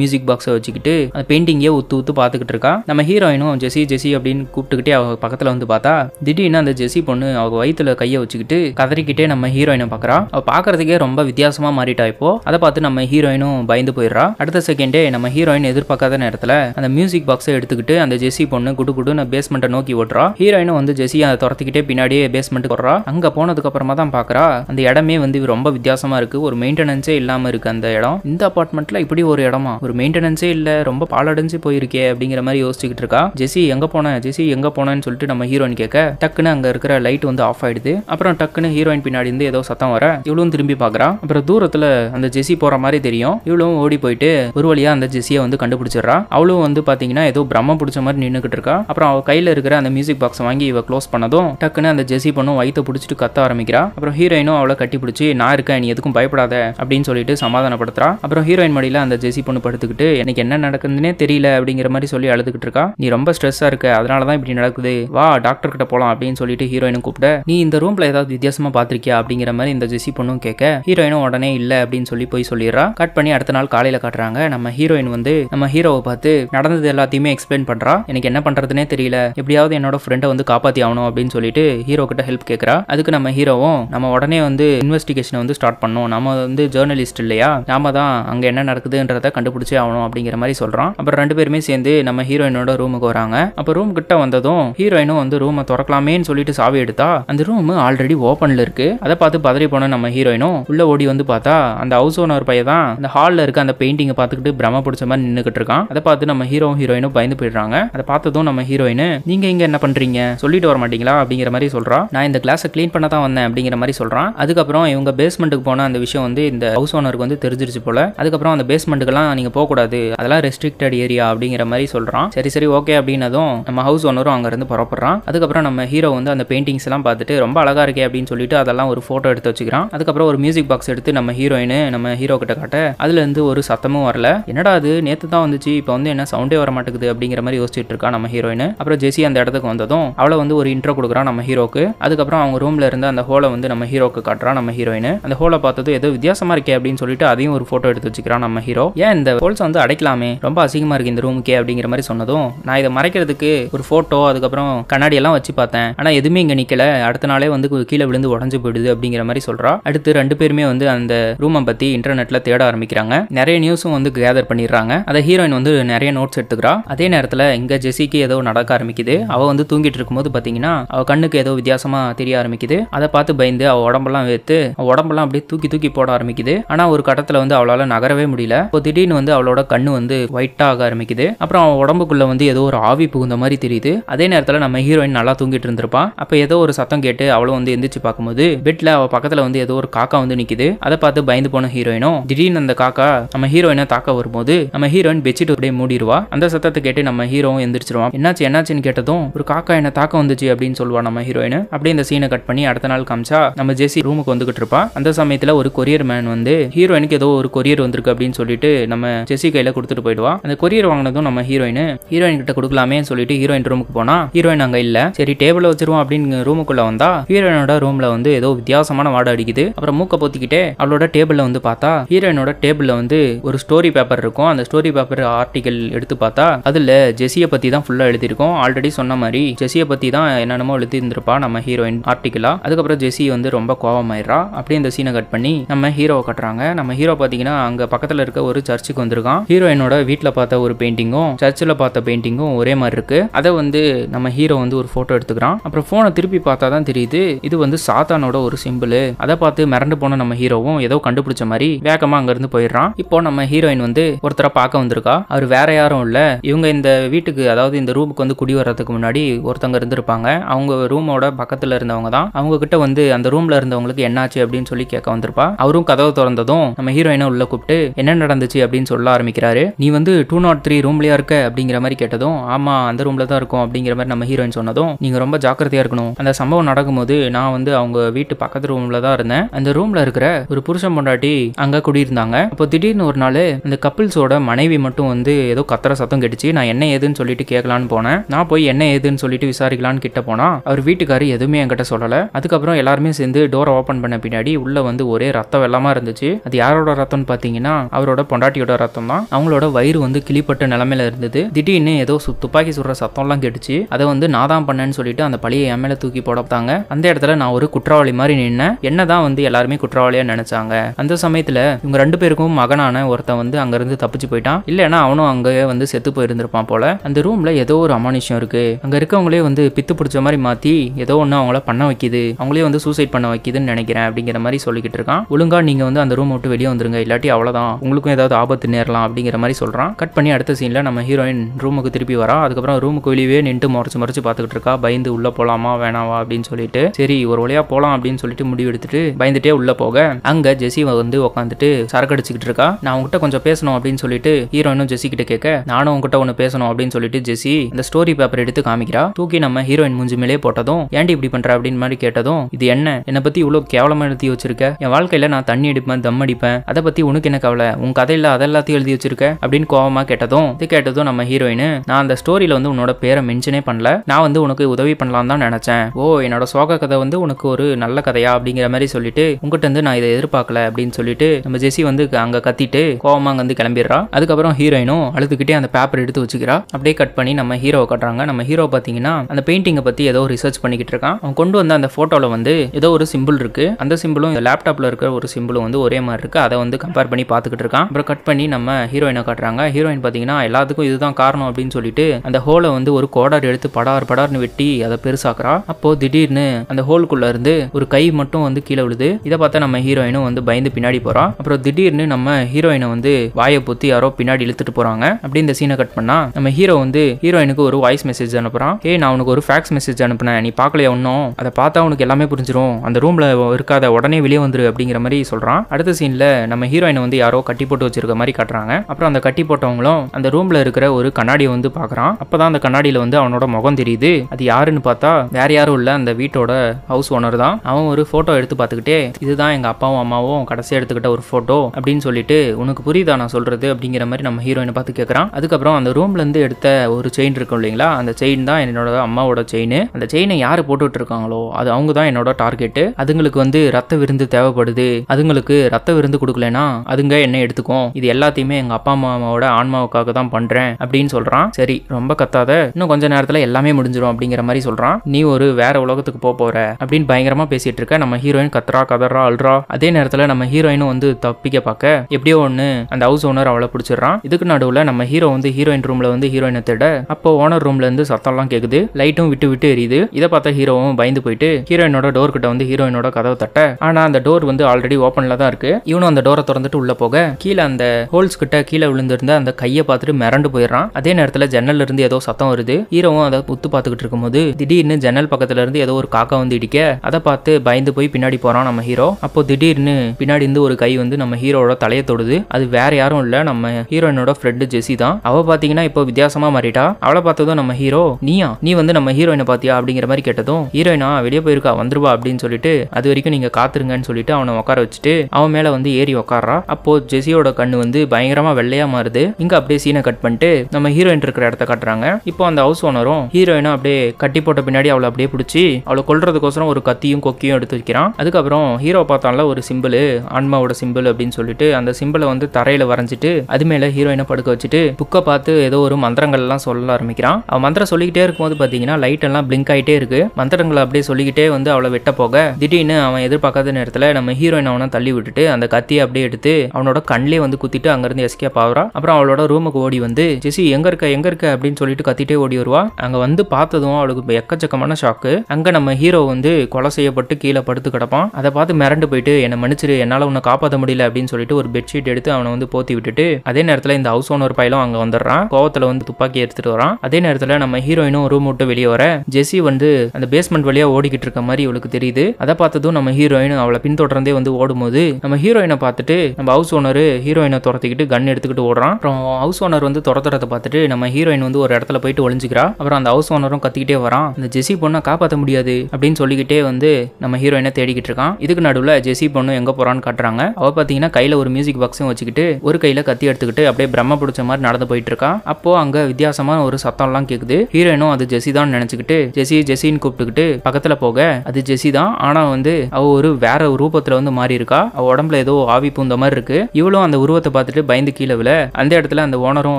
மியூசிக் பாக்ஸை வச்சுக்கிட்டு அந்த பெயிண்டிங்கே உத்து உத்து பார்த்துக்கிட்டு இருக்கா நம்ம ஹீரோயினும் ஜெசி ஜெஸி அப்படின்னு கூப்பிட்டுக்கிட்டே அவ பக்கத்துல வந்து பார்த்தா திடீர்னு அந்த ஜெசி பொண்ணு அவங்க வயிற்றுல கையை வச்சுக்கிட்டு கதறிக்கிட்டே நம்ம ஹீரோயினை பாக்குறா அவள் பார்க்கறதுக்கே ரொம்ப வித்தியாசமாக மாறிட்டா இப்போ அதை பார்த்து நம்ம ஹீரோயினும் பயந்து போயிடுறா அடுத்த செகண்டே நம்ம ஹீரோயின் எதிர்பார்க்காத நேரத்தில் அந்த மியூசிக் பாக்ஸை எடுத்துக்கிட்டு அந்த ஜெசி பொண்ணு குடு குடுன்னு பேஸ்மெண்ட்டை நோக்கி ஓட்டுறா ஹீரோயினும் வந்து ஜெசி அதை துரத்திக்கிட்டே பின்னாடியே பேஸ்மெண்ட் போடுறா அங்கே போனதுக்கு அப்புறமா தான் பார்க்குறா அந்த இடமே வந்து ரொம்ப வித்தியாசமாக இருக்குது ஒரு மெயின்டெனன்ஸே இல்லாமல் இருக்குது இருக்கு அந்த இடம் இந்த அப்பார்ட்மெண்ட்ல இப்படி ஒரு இடமா ஒரு மெயின்டெனன்ஸே இல்ல ரொம்ப பாலடைஞ்சு போயிருக்கே அப்படிங்கிற மாதிரி யோசிச்சுக்கிட்டு இருக்கா ஜெசி எங்க போன ஜெசி எங்க போனேன்னு சொல்லிட்டு நம்ம ஹீரோயின் கேட்க டக்குன்னு அங்க இருக்கிற லைட் வந்து ஆஃப் ஆயிடுது அப்புறம் டக்குன்னு ஹீரோயின் பின்னாடி இருந்து ஏதோ சத்தம் வர இவளும் திரும்பி பாக்குறா அப்புறம் தூரத்துல அந்த ஜெசி போற மாதிரி தெரியும் இவளும் ஓடி போயிட்டு ஒரு வழியா அந்த ஜெசியை வந்து கண்டுபிடிச்சிடுறா அவளும் வந்து பாத்தீங்கன்னா ஏதோ பிரம்ம பிடிச்ச மாதிரி நின்றுக்கிட்டு இருக்கா அப்புறம் அவ கையில இருக்கிற அந்த மியூசிக் பாக்ஸ் வாங்கி இவ க்ளோஸ் பண்ணதும் டக்குன்னு அந்த ஜெசி பொண்ணும் வயிற்று பிடிச்சிட்டு கத்த ஆரம்பிக்கிறா அப்புறம் ஹீரோயினும் அவளை கட்டி பிடிச்சி நான் இருக்கேன் நீ எதுக்கும் பயப்படாத அப்படின்னு சொல்லிட்டு சமாதானப்படுத்துறா அப்புறம் ஹீரோயின் மடியில் அந்த ஜெசி பொண்ணு படுத்துக்கிட்டு எனக்கு என்ன நடக்குதுன்னே தெரியல அப்படிங்கிற மாதிரி சொல்லி அழுதுகிட்டு இருக்கா நீ ரொம்ப ஸ்ட்ரெஸ்ஸாக இருக்க அதனால தான் இப்படி நடக்குது வா டாக்டர் கிட்ட போகலாம் அப்படின்னு சொல்லிட்டு ஹீரோயினும் கூப்பிட்ட நீ இந்த ரூம்ல ஏதாவது வித்தியாசமா பாத்திருக்கியா அப்படிங்கிற மாதிரி இந்த ஜெசி பொண்ணும் கேட்க ஹீரோயினும் உடனே இல்லை அப்படின்னு சொல்லி போய் சொல்லிடுறா கட் பண்ணி அடுத்த நாள் காலையில காட்டுறாங்க நம்ம ஹீரோயின் வந்து நம்ம ஹீரோவை பார்த்து நடந்தது எல்லாத்தையுமே எக்ஸ்பிளைன் பண்றா எனக்கு என்ன பண்றதுனே தெரியல எப்படியாவது என்னோட ஃப்ரெண்டை வந்து காப்பாத்தி ஆகணும் அப்படின்னு சொல்லிட்டு ஹீரோ கிட்ட ஹெல்ப் கேட்கறா அதுக்கு நம்ம ஹீரோவும் நம்ம உடனே வந்து இன்வெஸ்டிகேஷனை வந்து ஸ்டார்ட் பண்ணோம் நம்ம வந்து ஜேர்னலிஸ்ட் இல்லையா நாம தான் அங்க என்ன நடக்குதுன்றத கண்டுபிடிச்சே ஆகணும் அப்படிங்கிற மாதிரி சொல்றான் அப்புறம் ரெண்டு பேருமே சேர்ந்து நம்ம ஹீரோயினோட ரூமுக்கு வராங்க அப்போ ரூம் கிட்ட வந்ததும் ஹீரோயினும் வந்து ரூமை திறக்கலாமேன்னு சொல்லிட்டு சாவி எடுத்தா அந்த ரூம் ஆல்ரெடி ஓபன்ல இருக்கு அதை பார்த்து பதறி போன நம்ம ஹீரோயினும் உள்ள ஓடி வந்து பார்த்தா அந்த ஹவுஸ் ஓனர் பையன் தான் அந்த ஹாலில் இருக்க அந்த பெயிண்டிங்கை பார்த்துக்கிட்டு பிரம பிடிச்ச மாதிரி நின்றுக்கிட்டு இருக்கான் அதை பார்த்து நம்ம ஹீரோ ஹீரோயினும் பயந்து போயிடுறாங்க அதை பார்த்ததும் நம்ம ஹீரோயின் நீங்க இங்க என்ன பண்றீங்க சொல்லிட்டு வர மாட்டீங்களா அப்படிங்கிற மாதிரி சொல்றா நான் இந்த கிளாஸை கிளீன் பண்ண தான் வந்தேன் அப்படிங்கிற மாதிரி சொல்றான் அதுக்கப்புறம் இவங்க பேஸ்மெண்ட்டுக்கு போன அந்த விஷயம் வந்து இந்த ஹவுஸ் ஓனர் அவருக்கு வந்து தெரிஞ்சிருச்சு போல அதுக்கப்புறம் அந்த பேஸ்மெண்ட்டுக்கெல்லாம் நீங்கள் போகக்கூடாது அதெல்லாம் ரெஸ்ட்ரிக்டட் ஏரியா அப்படிங்கிற மாதிரி சொல்கிறான் சரி சரி ஓகே அப்படின்னதும் நம்ம ஹவுஸ் ஓனரும் அங்கேருந்து புறப்படுறான் அதுக்கப்புறம் நம்ம ஹீரோ வந்து அந்த பெயிண்டிங்ஸ் எல்லாம் பார்த்துட்டு ரொம்ப அழகாக இருக்கே அப்படின்னு சொல்லிட்டு அதெல்லாம் ஒரு ஃபோட்டோ எடுத்து வச்சுக்கிறான் அதுக்கப்புறம் ஒரு மியூசிக் பாக்ஸ் எடுத்து நம்ம ஹீரோயின் நம்ம ஹீரோ கிட்ட காட்ட அதுலேருந்து ஒரு சத்தமும் வரல என்னடா அது நேற்று தான் வந்துச்சு இப்போ வந்து என்ன சவுண்டே வர மாட்டேங்குது அப்படிங்கிற மாதிரி யோசிச்சுட்டு இருக்கா நம்ம ஹீரோயின் அப்புறம் ஜெசி அந்த இடத்துக்கு வந்ததும் அவளை வந்து ஒரு இன்ட்ரோ கொடுக்குறான் நம்ம ஹீரோக்கு அதுக்கப்புறம் அவங்க ரூம்ல இருந்து அந்த ஹோலை வந்து நம்ம ஹீரோக்கு காட்டுறான் நம்ம ஹீரோயின் அந்த ஹோலை பார்த்ததும் ஏதோ வித்தியாசமா இருக்கே அப்படின்னு சொல்லி சொல்லிட்டு அதையும் ஒரு ஃபோட்டோ எடுத்து வச்சுக்கிறான் நம்ம ஹீரோ ஏன் இந்த ஹோல்ஸ் வந்து அடைக்கலாமே ரொம்ப அசிங்கமா இருக்கு இந்த ரூமுக்கே அப்படிங்கிற மாதிரி சொன்னதும் நான் இதை மறைக்கிறதுக்கு ஒரு போட்டோ அதுக்கப்புறம் கண்ணாடி எல்லாம் வச்சு பார்த்தேன் ஆனா எதுவுமே இங்க நிக்கல அடுத்த நாளே வந்து கீழே விழுந்து உடஞ்சு போயிடுது அப்படிங்கிற மாதிரி சொல்றா அடுத்து ரெண்டு பேருமே வந்து அந்த ரூமை பத்தி இன்டர்நெட்ல தேட ஆரம்பிக்கிறாங்க நிறைய நியூஸும் வந்து கேதர் பண்ணிடுறாங்க அதை ஹீரோயின் வந்து நிறைய நோட்ஸ் எடுத்துக்கிறா அதே நேரத்தில் இங்க ஜெசிக்கு ஏதோ நடக்க ஆரம்பிக்குது அவள் வந்து தூங்கிட்டு இருக்கும்போது பாத்தீங்கன்னா அவ கண்ணுக்கு ஏதோ வித்தியாசமா தெரிய ஆரம்பிக்குது அதை பார்த்து பயந்து அவ உடம்பெல்லாம் வைத்து உடம்பெல்லாம் அப்படியே தூக்கி தூக்கி போட ஆரம்பிக்குது ஆனால் ஒரு ஒரு கட்டத்தில் வந்து அவளால் நகரவே முடியல இப்போ திடீர்னு வந்து அவளோட கண்ணு வந்து ஒயிட்டாக ஆரம்பிக்குது அப்புறம் அவன் உடம்புக்குள்ள வந்து ஏதோ ஒரு ஆவி புகுந்த மாதிரி தெரியுது அதே நேரத்தில் நம்ம ஹீரோயின் நல்லா தூங்கிட்டு இருந்திருப்பான் அப்போ ஏதோ ஒரு சத்தம் கேட்டு அவளும் வந்து எந்திரிச்சு பார்க்கும்போது பெட்டில் அவள் பக்கத்தில் வந்து ஏதோ ஒரு காக்கா வந்து நிற்கிது அதை பார்த்து பயந்து போன ஹீரோயினும் திடீர்னு அந்த காக்கா நம்ம ஹீரோயினை தாக்க வரும்போது நம்ம ஹீரோயின் பெட்ஷீட் அப்படியே மூடிடுவா அந்த சத்தத்தை கேட்டு நம்ம ஹீரோவும் எந்திரிச்சிருவான் என்னாச்சு என்னாச்சுன்னு கேட்டதும் ஒரு காக்கா என்ன தாக்க வந்துச்சு அப்படின்னு சொல்லுவா நம்ம ஹீரோயின் அப்படியே இந்த சீனை கட் பண்ணி அடுத்த நாள் காமிச்சா நம்ம ஜெசி ரூமுக்கு வந்துகிட்டு இருப்பா அந்த சமயத்தில் ஒரு கொரியர் மேன் வந்து ஹீரோ ஹீரோயினுக்கு ஏதோ ஒரு கொரியர் வந்திருக்கு அப்படின்னு சொல்லிட்டு நம்ம செசி கையில கொடுத்துட்டு போயிடுவா அந்த கொரியர் வாங்கினதும் நம்ம ஹீரோயின் ஹீரோயின் கிட்ட கொடுக்கலாமே சொல்லிட்டு ஹீரோயின் ரூமுக்கு போனா ஹீரோயின் அங்க இல்ல சரி டேபிள் வச்சிருவோம் அப்படின்னு ரூமுக்குள்ள வந்தா ஹீரோயினோட ரூம்ல வந்து ஏதோ வித்தியாசமான வாட அடிக்குது அப்புறம் மூக்க பொத்திக்கிட்டே அவளோட டேபிள்ல வந்து பார்த்தா ஹீரோயினோட டேபிள்ல வந்து ஒரு ஸ்டோரி பேப்பர் இருக்கும் அந்த ஸ்டோரி பேப்பர் ஆர்டிகல் எடுத்து பார்த்தா அதுல ஜெசிய பத்தி தான் ஃபுல்லா எழுதியிருக்கோம் ஆல்ரெடி சொன்ன மாதிரி ஜெசிய பத்தி தான் என்னென்னமோ இருந்திருப்பா நம்ம ஹீரோயின் ஆர்டிகலா அதுக்கப்புறம் ஜெசி வந்து ரொம்ப கோபமாயிடுறா அப்படியே இந்த சீனை கட் பண்ணி நம்ம ஹீரோவை கட்டுறாங்க நம்ம ஹீரோ பார்த்தீங்கன்னா அங்கே பக்கத்தில் இருக்க ஒரு சர்ச்சுக்கு வந்திருக்கான் ஹீரோயினோட வீட்டில் பார்த்த ஒரு பெயிண்டிங்கும் சர்ச்சில் பார்த்த பெயிண்டிங்கும் ஒரே மாதிரி இருக்கு அதை வந்து நம்ம ஹீரோ வந்து ஒரு ஃபோட்டோ எடுத்துக்கிறான் அப்புறம் ஃபோனை திருப்பி பார்த்தா தான் தெரியுது இது வந்து சாத்தானோட ஒரு சிம்பிள் அதை பார்த்து மிரண்டு போன நம்ம ஹீரோவும் ஏதோ கண்டுபிடிச்ச மாதிரி வேகமா இருந்து போயிடுறான் இப்போ நம்ம ஹீரோயின் வந்து ஒருத்தரை பார்க்க வந்திருக்கா அவர் வேற யாரும் இல்ல இவங்க இந்த வீட்டுக்கு அதாவது இந்த ரூமுக்கு வந்து குடி வர்றதுக்கு முன்னாடி ஒருத்தவங்க இருந்திருப்பாங்க அவங்க ரூமோட பக்கத்துல இருந்தவங்க தான் அவங்க கிட்ட வந்து அந்த ரூம்ல இருந்தவங்களுக்கு என்னாச்சு அப்படின்னு சொல்லி கேட்க வந்திருப்பா அவரும் கதவை திறந்ததும் நம்ம ஹீரோயினை உள்ள கூப்பிட்டு என்ன நடந்துச்சு அப்படின்னு சொல்ல ஆரம்பிக்கிறாரு நீ வந்து டூ நாட் த்ரீ ரூம்லயா இருக்க அப்படிங்கிற மாதிரி கேட்டதும் ஆமா அந்த ரூம்ல தான் இருக்கும் அப்படிங்கிற மாதிரி நம்ம ஹீரோயின் சொன்னதும் நீங்க ரொம்ப ஜாக்கிரதையா இருக்கணும் அந்த சம்பவம் நடக்கும்போது நான் வந்து அவங்க வீட்டு பக்கத்து ரூம்ல தான் இருந்தேன் அந்த ரூம்ல இருக்கிற ஒரு புருஷன் பொண்டாட்டி அங்க குடியிருந்தாங்க அப்போ திடீர்னு ஒரு நாள் அந்த கப்பிள்ஸோட மனைவி மட்டும் வந்து ஏதோ கத்துற சத்தம் கெடுச்சு நான் என்ன ஏதுன்னு சொல்லிட்டு கேட்கலான்னு போனேன் நான் போய் என்ன ஏதுன்னு சொல்லிட்டு விசாரிக்கலான்னு கிட்ட போனா அவர் வீட்டுக்காரு எதுவுமே என்கிட்ட சொல்லல அதுக்கப்புறம் எல்லாருமே சேர்ந்து டோரை ஓப்பன் பண்ண பின்னாடி உள்ள வந்து ஒரே ரத்த வெள்ளமா இருந்துச்சு அது யாரோட ரத்தம் பார்த்தீங்கன்னா அவரோட பொண்டாட்டியோட ரத்தம் தான் அவங்களோட வயிறு வந்து கிளிப்பட்ட நிலமையில இருந்தது திடீர்னு ஏதோ துப்பாக்கி சுடுற சத்தம்லாம் கெடுச்சு அதை வந்து நான் தான் பண்ணேன்னு சொல்லிட்டு அந்த பழியை என் மேலே தூக்கி போடப்பாங்க அந்த இடத்துல நான் ஒரு குற்றவாளி மாதிரி நின்னேன் என்னதான் வந்து எல்லாருமே குற்றவாளியா நினைச்சாங்க அந்த சமயத்துல இவங்க ரெண்டு பேருக்கும் மகனான ஒருத்தன் வந்து அங்கிருந்து தப்பிச்சு போயிட்டான் இல்லைன்னா அவனும் அங்கேயே வந்து செத்து போயிருந்திருப்பான் போல அந்த ரூம்ல ஏதோ ஒரு அமானுஷம் இருக்கு அங்க இருக்கவங்களே வந்து பித்து பிடிச்ச மாதிரி மாத்தி ஏதோ ஒன்று அவங்கள பண்ண வைக்கிது அவங்களே வந்து சூசைட் பண்ண வைக்கிதுன்னு நினைக்கிறேன் அப்படிங்கிற மாதிரி சொல்லிக்கிட்டு இருக்கான் ஒழுங்கா நீங்க வந்து அந்த ரூம் விட்டு வெளியே வந்துருங்க இல்லாட்டி அவ்வளோதான் உங்களுக்கும் ஏதாவது ஆபத்து நேரலாம் அப்படிங்கிற மாதிரி சொல்கிறான் கட் பண்ணி அடுத்த சீனில் நம்ம ஹீரோயின் ரூமுக்கு திருப்பி வரா அதுக்கப்புறம் ரூமுக்கு வெளியே நின்று முறைச்சு முறைச்சு பார்த்துக்கிட்டு இருக்கா பயந்து உள்ளே போகலாமா வேணாவா அப்படின்னு சொல்லிட்டு சரி ஒரு வழியாக போகலாம் அப்படின்னு சொல்லிட்டு முடிவு எடுத்துட்டு பயந்துட்டே உள்ளே போக அங்கே ஜெசி வந்து உட்காந்துட்டு சரக்கு அடிச்சுக்கிட்டு இருக்கா நான் உங்ககிட்ட கொஞ்சம் பேசணும் அப்படின்னு சொல்லிட்டு ஹீரோயினும் ஜெசி கிட்ட கேட்க நானும் உங்ககிட்ட ஒன்று பேசணும் அப்படின்னு சொல்லிட்டு ஜெசி இந்த ஸ்டோரி பேப்பர் எடுத்து காமிக்கிறா தூக்கி நம்ம ஹீரோயின் மூஞ்சி மேலே போட்டதும் ஏன்டி இப்படி பண்ற அப்படின்னு மாதிரி கேட்டதும் இது என்ன என்னை பற்றி இவ்வளோ கேவலமாக எழுதி வச்சிருக்க என் வாழ்க்கையில் நான் தண்ணி அடிப்பேன் தம் நடிப்பேன் அதை பத்தி உனக்கு என்ன கவலை உன் கதையில எல்லாத்தையும் எழுதி வச்சிருக்க அப்படின்னு கோவமா கேட்டதும் இது கேட்டதும் நம்ம ஹீரோயின் நான் அந்த ஸ்டோரியில வந்து உன்னோட பேரை மென்ஷனே பண்ணல நான் வந்து உனக்கு உதவி பண்ணலாம் தான் நினைச்சேன் ஓ என்னோட சோக கதை வந்து உனக்கு ஒரு நல்ல கதையா அப்படிங்கிற மாதிரி சொல்லிட்டு உங்ககிட்ட இருந்து நான் இதை எதிர்பார்க்கல அப்படின்னு சொல்லிட்டு நம்ம ஜெசி வந்து அங்க கத்திட்டு கோவமா அங்க வந்து கிளம்பிடுறா அதுக்கப்புறம் ஹீரோயினும் அழுதுகிட்டே அந்த பேப்பர் எடுத்து வச்சுக்கிறா அப்படியே கட் பண்ணி நம்ம ஹீரோவை கட்டுறாங்க நம்ம ஹீரோ பாத்தீங்கன்னா அந்த பெயிண்டிங்கை பத்தி ஏதோ ரிசர்ச் பண்ணிக்கிட்டு இருக்கான் அவன் கொண்டு வந்த அந்த போட்டோல வந்து ஏதோ ஒரு சிம்பிள் இருக்கு அந்த சிம்பிளும் லேப்டாப்ல இருக்கிற ஒரு சிம்பிளும் வந்து ஒரே மாதிரி மாதிரி இருக்குது அதை வந்து கம்பேர் பண்ணி பார்த்துக்கிட்டு இருக்கான் அப்புறம் கட் பண்ணி நம்ம ஹீரோயினை காட்டுறாங்க ஹீரோயின் பார்த்தீங்கன்னா எல்லாத்துக்கும் இதுதான் காரணம் அப்படின்னு சொல்லிட்டு அந்த ஹோலை வந்து ஒரு கோடார் எடுத்து படார் படார்னு வெட்டி அதை பெருசாக்குறா அப்போ திடீர்னு அந்த ஹோலுக்குள்ள இருந்து ஒரு கை மட்டும் வந்து கீழே விழுது இதை பார்த்தா நம்ம ஹீரோயினும் வந்து பயந்து பின்னாடி போகிறான் அப்புறம் திடீர்னு நம்ம ஹீரோயினை வந்து வாயை பொத்தி யாரோ பின்னாடி இழுத்துட்டு போறாங்க அப்படி இந்த சீனை கட் பண்ணா நம்ம ஹீரோ வந்து ஹீரோயினுக்கு ஒரு வாய்ஸ் மெசேஜ் அனுப்புறான் ஏ நான் உனக்கு ஒரு ஃபேக்ஸ் மெசேஜ் அனுப்புனேன் நீ பார்க்கலையா ஒன்றும் அதை பார்த்தா உனக்கு எல்லாமே புரிஞ்சிடும் அந்த ரூம்ல இருக்காத உடனே வெளியே வந்துரு அப்படிங்கிற மாதிரி சொல்றான் அடுத்த சீன் சீனில் நம்ம ஹீரோயினை வந்து யாரோ கட்டி போட்டு வச்சிருக்க மாதிரி கட்டுறாங்க அப்புறம் அந்த கட்டி போட்டவங்களும் அந்த ரூமில் இருக்கிற ஒரு கண்ணாடியை வந்து பார்க்குறான் அப்போதான் அந்த கண்ணாடியில் வந்து அவனோட முகம் தெரியுது அது யாருன்னு பார்த்தா வேற யாரும் இல்லை அந்த வீட்டோட ஹவுஸ் ஓனர் தான் அவன் ஒரு ஃபோட்டோ எடுத்து பார்த்துக்கிட்டே இதுதான் எங்கள் அப்பாவும் அம்மாவும் கடைசியாக எடுத்துக்கிட்ட ஒரு ஃபோட்டோ அப்படின்னு சொல்லிட்டு உனக்கு புரியுதா நான் சொல்கிறது அப்படிங்கிற மாதிரி நம்ம ஹீரோயினை பார்த்து கேட்குறான் அதுக்கப்புறம் அந்த ரூம்லேருந்து எடுத்த ஒரு செயின் இருக்கும் இல்லைங்களா அந்த செயின் தான் என்னோட அம்மாவோட செயின் அந்த செயினை யார் போட்டுட்டு இருக்காங்களோ அது அவங்க தான் என்னோட டார்கெட்டு அதுங்களுக்கு வந்து ரத்த விருந்து தேவைப்படுது அதுங்களுக்கு ரத்த விருந்து கொடுக்கலனா அதுங்க என்ன எடுத்துக்கும் இது எல்லாத்தையுமே எங்க அப்பா அம்மாவோட ஆன்மாவுக்காக தான் பண்றேன் அப்படின்னு சொல்றான் சரி ரொம்ப கத்தாத இன்னும் கொஞ்ச நேரத்துல எல்லாமே முடிஞ்சிடும் அப்படிங்கிற மாதிரி சொல்றான் நீ ஒரு வேற உலகத்துக்கு போக போற அப்படின்னு பயங்கரமா பேசிட்டு இருக்க நம்ம ஹீரோயின் கத்ரா கதறா அல்றா அதே நேரத்துல நம்ம ஹீரோயினும் வந்து தப்பிக்க பார்க்க எப்படியோ ஒன்று அந்த ஹவுஸ் ஓனர் அவளை பிடிச்சிடுறான் இதுக்கு நடுவில் நம்ம ஹீரோ வந்து ஹீரோயின் ரூம்ல வந்து ஹீரோயினை தேட அப்போ ஓனர் ரூம்ல இருந்து சத்தம்லாம் கேட்குது லைட்டும் விட்டு விட்டு எரியுது இதை பார்த்தா ஹீரோவும் பயந்து போயிட்டு ஹீரோயினோட டோர் கிட்ட வந்து ஹீரோயினோட கதவை தட்ட ஆனா அந்த டோர் வந்து ஆல்ரெடி ஓப்பன்ல தான் இருக்கு இவனும் அந்த டோரை திறந்துட்டு உள்ள போக கீழே அந்த ஹோல்ஸ் கிட்ட கீழே விழுந்திருந்த அந்த கையை பார்த்துட்டு மிரண்டு போயிடுறான் அதே நேரத்தில் ஜன்னல்ல இருந்து ஏதோ சத்தம் வருது ஹீரோவும் அதை உத்து பார்த்துக்கிட்டு இருக்கும்போது திடீர்னு ஜன்னல் பக்கத்துல இருந்து ஏதோ ஒரு காக்கா வந்து இடிக்க அதை பார்த்து பயந்து போய் பின்னாடி போறான் நம்ம ஹீரோ அப்போ திடீர்னு பின்னாடி இருந்து ஒரு கை வந்து நம்ம ஹீரோட தலையை தொடுது அது வேற யாரும் இல்ல நம்ம ஹீரோயினோட ஃப்ரெண்டு ஜெசி தான் அவ பாத்தீங்கன்னா இப்போ வித்தியாசமா மாறிட்டா அவளை பார்த்ததும் நம்ம ஹீரோ நீயா நீ வந்து நம்ம ஹீரோயினை பாத்தியா அப்படிங்கிற மாதிரி கேட்டதும் ஹீரோயினா வெளியே போயிருக்கா வந்துருவா அப்படின்னு சொல்லிட்டு அது வரைக்கும் நீங்க காத்துருங்கன்னு சொல்லிட்டு அவனை உட்கார வச்சுட்டு அவன் மேல வந்து வந்து ஏறி உக்காடுறான் அப்போ ஜெசியோட கண்ணு வந்து பயங்கரமா வெள்ளையா மாறுது இங்க அப்படியே சீனை கட் பண்ணிட்டு நம்ம ஹீரோயின் இருக்கிற இடத்த காட்டுறாங்க இப்போ அந்த ஹவுஸ் ஓனரும் ஹீரோயினும் அப்படியே கட்டி போட்ட பின்னாடி அவளை அப்படியே பிடிச்சி அவளை கொள்றதுக்கோசரம் ஒரு கத்தியும் கொக்கியும் எடுத்து வைக்கிறான் அதுக்கப்புறம் ஹீரோ பார்த்தால ஒரு சிம்பிள் ஆன்மாவோட சிம்பிள் அப்படின்னு சொல்லிட்டு அந்த சிம்பிளை வந்து தரையில வரைஞ்சிட்டு அது மேல ஹீரோயினை படுக்க வச்சுட்டு புக்கை பார்த்து ஏதோ ஒரு மந்திரங்கள்லாம் சொல்ல ஆரம்பிக்கிறான் அவன் மந்திரம் சொல்லிக்கிட்டே இருக்கும்போது பார்த்தீங்கன்னா லைட் எல்லாம் பிளிங்க் ஆகிட்டே இருக்கு மந்திரங்களை அப்படியே சொல்லிக்கிட்டே வந்து அவளை வெட்ட போக திடீர்னு அவன் எதிர்பார்க்காத நேரத்தில் நம்ம ஹீரோயின் அவனை தள்ளி விட்டுட்டு அந்த கத்தியை அப்படியே எடுத்து அவனோட கண்ணிலே வந்து குத்திட்டு அங்கேருந்து எஸ்கேப் ஆகுறா அப்புறம் அவளோட ரூமுக்கு ஓடி வந்து ஜெசி எங்க இருக்க எங்க இருக்க அப்படின்னு சொல்லிட்டு கத்திட்டே ஓடி வருவா அங்க வந்து பார்த்ததும் அவளுக்கு எக்கச்சக்கமான ஷாக்கு அங்க நம்ம ஹீரோ வந்து கொலை செய்யப்பட்டு கீழே படுத்து கிடப்பான் அதை பார்த்து மிரண்டு போயிட்டு என்னை மன்னிச்சு என்னால் உன்னை காப்பாற்ற முடியல அப்படின்னு சொல்லிட்டு ஒரு பெட்ஷீட் எடுத்து அவனை வந்து போத்தி விட்டுட்டு அதே நேரத்தில் இந்த ஹவுஸ் ஓனர் பையலும் அங்கே வந்துடுறான் கோவத்தில் வந்து துப்பாக்கி எடுத்துட்டு வரான் அதே நேரத்தில் நம்ம ஹீரோயினும் ரூம் விட்டு வெளியே வர ஜெஸி வந்து அந்த பேஸ்மெண்ட் வழியாக ஓடிக்கிட்டு இருக்க மாதிரி இவளுக்கு தெரியுது அதை பார்த்ததும் நம்ம ஹீரோயின் அவளை பின்தொடர்ந்தே வந்து ஓடும்போது நம்ம ஹீரோ ஹீரோயினை பார்த்துட்டு நம்ம ஹவுஸ் ஓனர் ஹீரோயினை துரத்திக்கிட்டு கன் எடுத்துக்கிட்டு ஓடுறான் அப்புறம் ஹவுஸ் ஓனர் வந்து துரத்துறத பார்த்துட்டு நம்ம ஹீரோயின் வந்து ஒரு இடத்துல போயிட்டு ஒளிஞ்சிக்கிறா அப்புறம் அந்த ஹவுஸ் ஓனரும் கத்திக்கிட்டே வரான் அந்த ஜெசி பொண்ணை காப்பாற்ற முடியாது அப்படின்னு சொல்லிக்கிட்டே வந்து நம்ம ஹீரோயினை தேடிக்கிட்டு இருக்கான் இதுக்கு நடுவில் ஜெசி பொண்ணு எங்கே போகிறான்னு காட்டுறாங்க அவள் பார்த்தீங்கன்னா கையில் ஒரு மியூசிக் பாக்ஸும் வச்சுக்கிட்டு ஒரு கையில் கத்தி எடுத்துக்கிட்டு அப்படியே பிரம்ம பிடிச்ச மாதிரி நடந்து போயிட்டு இருக்கான் அப்போ அங்கே வித்தியாசமான ஒரு சத்தம்லாம் கேட்குது ஹீரோயினும் அது ஜெசி தான் நினச்சிக்கிட்டு ஜெசி ஜெசின்னு கூப்பிட்டுக்கிட்டு பக்கத்தில் போக அது ஜெசி தான் ஆனால் வந்து அவள் ஒரு வேற ரூபத்தில் வந்து மாறி இருக்கா அவள் உடம்புல ஏதோ ஆவி பூந்த மாதிரி இருக்கு இவளும் அந்த உருவத்தை பார்த்துட்டு பயந்து கீழே விழ அந்த இடத்துல அந்த ஓனரும்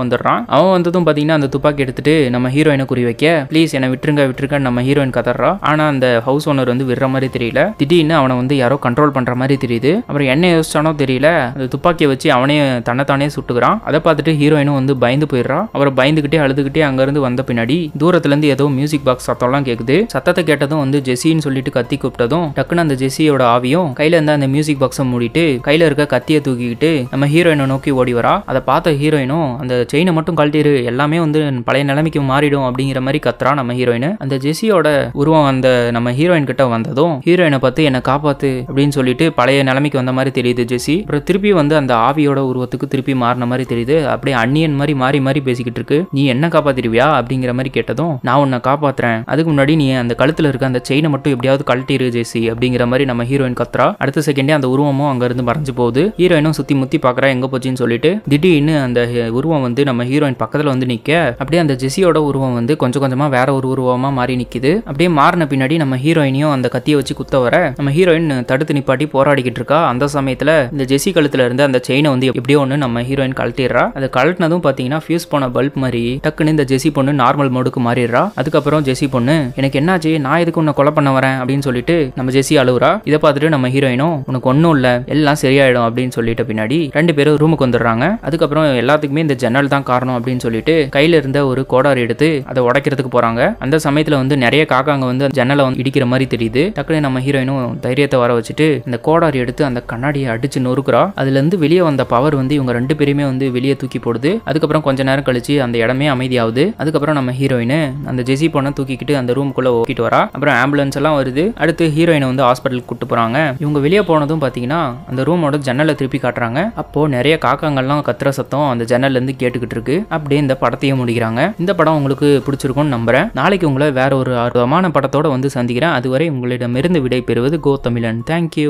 வந்துடுறான் அவன் வந்ததும் பாத்தீங்கன்னா அந்த துப்பாக்கி எடுத்துட்டு நம்ம ஹீரோயினை குறி வைக்க ப்ளீஸ் என்ன விட்டுருங்க விட்டுருங்கன்னு நம்ம ஹீரோயின் கதறா ஆனா அந்த ஹவுஸ் ஓனர் வந்து விடுற மாதிரி தெரியல திடீர்னு அவனை வந்து யாரோ கண்ட்ரோல் பண்ற மாதிரி தெரியுது அப்புறம் என்ன யோசிச்சானோ தெரியல அந்த துப்பாக்கியை வச்சு அவனே தன்னைத்தானே சுட்டுக்கிறான் அதை பார்த்துட்டு ஹீரோயினும் வந்து பயந்து போயிடுறான் அவரை பயந்துகிட்டே அழுதுகிட்டே அங்கேருந்து வந்த பின்னாடி தூரத்துல இருந்து ஏதோ மியூசிக் பாக்ஸ் சத்தம்லாம் கேட்குது சத்தத்தை கேட்டதும் வந்து ஜெசின்னு சொல்லிட்டு கத்தி கூப்பிட்டதும் டக்குன்னு அந்த ஜெசியோட ஆவியும் கையில இருந்த அந்த மியூசிக் பாக்ஸை மூடிட்டு கையில இருக்க கத்தியை தூக்கிக்கிட்டு நம்ம ஹீரோயினை நோக்கி ஓடி வரா அதை பார்த்த ஹீரோயினும் அந்த செயினை மட்டும் கழட்டிடு எல்லாமே வந்து பழைய நிலைமைக்கு மாறிடும் அப்படிங்கிற மாதிரி கத்துறா நம்ம ஹீரோயின் அந்த ஜெஸியோட உருவம் அந்த நம்ம ஹீரோயின் கிட்ட வந்ததும் ஹீரோயினை பார்த்து என்ன காப்பாத்து அப்படின்னு சொல்லிட்டு பழைய நிலைமைக்கு வந்த மாதிரி தெரியுது ஜெசி அப்புறம் திருப்பி வந்து அந்த ஆவியோட உருவத்துக்கு திருப்பி மாறின மாதிரி தெரியுது அப்படியே அன்னியன் மாதிரி மாறி மாறி பேசிக்கிட்டு இருக்கு நீ என்ன காப்பாத்திருவியா அப்படிங்கிற மாதிரி கேட்டதும் நான் உன்னை காப்பாத்துறேன் அதுக்கு முன்னாடி நீ அந்த கழுத்துல இருக்க அந்த செயினை மட்டும் எப்படியாவது கழட்டிடு ஜெசி அப்படிங்கிற மாதிரி நம்ம ஹீரோயின் கத்ரா அடுத்த செகண்டே அந்த உருவமும் அங்கிருந்து இருந்து மறைஞ்சு போகுது ஹீரோயினும் சுத்தி முத்தி பாக்குறா எங்க போச்சுன்னு சொல்லிட்டு திடீர்னு அந்த உருவம் வந்து நம்ம ஹீரோயின் பக்கத்துல வந்து நிக்க அப்படியே அந்த ஜெசியோட உருவம் வந்து கொஞ்சம் கொஞ்சமா வேற ஒரு உருவமா மாறி நிக்குது அப்படியே மாறின பின்னாடி நம்ம ஹீரோயினையும் அந்த கத்தியை வச்சு குத்த வர நம்ம ஹீரோயின் தடுத்து நிப்பாட்டி போராடிக்கிட்டு இருக்கா அந்த சமயத்துல இந்த ஜெசி கழுத்துல இருந்து அந்த செயினை வந்து எப்படியோ ஒன்று நம்ம ஹீரோயின் கழட்டிடுறா அதை கழட்டினதும் பாத்தீங்கன்னா ஃபியூஸ் போன பல்ப் மாதிரி டக்குன்னு இந்த ஜெசி பொண்ணு நார்மல் மோடுக்கு மாறிடுறா அதுக்கப்புறம் ஜெசி பொண்ணு எனக்கு என்னாச்சு நான் எதுக்கு உன்னை கொலை பண்ண வரேன் அப்படின்னு சொல்லிட்டு நம்ம ஜெசி அழுவுறா இதை பார்த்துட்டு நம்ம ஹீரோயினும் உனக்கு ஒன்றும் இல்லை எல்லாம் எல்லாம் சரியாயிடும் அப்படின்னு சொல்லிட்டு பின்னாடி ரெண்டு பேரும் ரூமுக்கு வந்துடுறாங்க அதுக்கப்புறம் எல்லாத்துக்குமே இந்த ஜன்னல் தான் காரணம் அப்படின்னு சொல்லிட்டு கையில இருந்த ஒரு கோடார் எடுத்து அதை உடைக்கிறதுக்கு போறாங்க அந்த சமயத்துல வந்து நிறைய காக்காங்க வந்து ஜன்னலை வந்து இடிக்கிற மாதிரி தெரியுது டக்குனு நம்ம ஹீரோயினும் தைரியத்தை வர வச்சுட்டு இந்த கோடார் எடுத்து அந்த கண்ணாடியை அடிச்சு நொறுக்குறா அதுல இருந்து வெளியே வந்த பவர் வந்து இவங்க ரெண்டு பேருமே வந்து வெளியே தூக்கி போடுது அதுக்கப்புறம் கொஞ்ச நேரம் கழிச்சு அந்த இடமே அமைதியாகுது அதுக்கப்புறம் நம்ம ஹீரோயின் அந்த ஜெசி பொண்ணை தூக்கிக்கிட்டு அந்த ரூமுக்குள்ள ஓக்கிட்டு வரா அப்புறம் ஆம்புலன்ஸ் எல்லாம் வருது அடுத்து ஹீரோயினை வந்து ஹாஸ்பிட்டலுக்கு கூட்டு போறாங்க இவங்க வெளியே போனதும் பாத்தீங்கன்னா அந்த ரூமோட ஜன்னலை திருப்பி காட்டுறாங்க அப்போ நிறைய காக்கங்கள்லாம் கத்துற சத்தம் அந்த ஜன்னல்ல இருந்து கேட்டுக்கிட்டு இருக்கு அப்படியே இந்த படத்தையே முடிக்கிறாங்க இந்த படம் உங்களுக்கு பிடிச்சிருக்கும்னு நம்புறேன் நாளைக்கு உங்களை வேற ஒரு அற்புதமான படத்தோட வந்து சந்திக்கிறேன் அதுவரை உங்களிடமிருந்து விடை பெறுவது கோ தமிழன் தேங்க்யூ